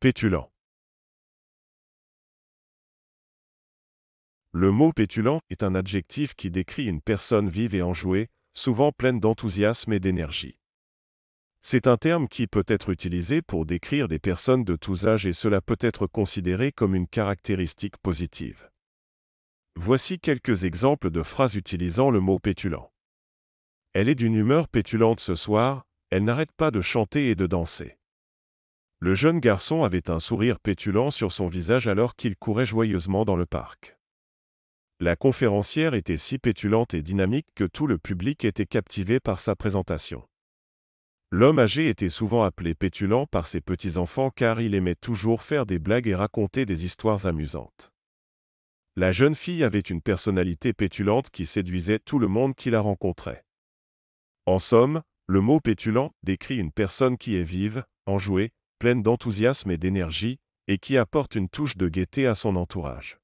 Pétulant. Le mot pétulant est un adjectif qui décrit une personne vive et enjouée, souvent pleine d'enthousiasme et d'énergie. C'est un terme qui peut être utilisé pour décrire des personnes de tous âges et cela peut être considéré comme une caractéristique positive. Voici quelques exemples de phrases utilisant le mot pétulant. Elle est d'une humeur pétulante ce soir, elle n'arrête pas de chanter et de danser. Le jeune garçon avait un sourire pétulant sur son visage alors qu'il courait joyeusement dans le parc. La conférencière était si pétulante et dynamique que tout le public était captivé par sa présentation. L'homme âgé était souvent appelé pétulant par ses petits-enfants car il aimait toujours faire des blagues et raconter des histoires amusantes. La jeune fille avait une personnalité pétulante qui séduisait tout le monde qui la rencontrait. En somme, le mot pétulant décrit une personne qui est vive, enjouée, pleine d'enthousiasme et d'énergie, et qui apporte une touche de gaieté à son entourage.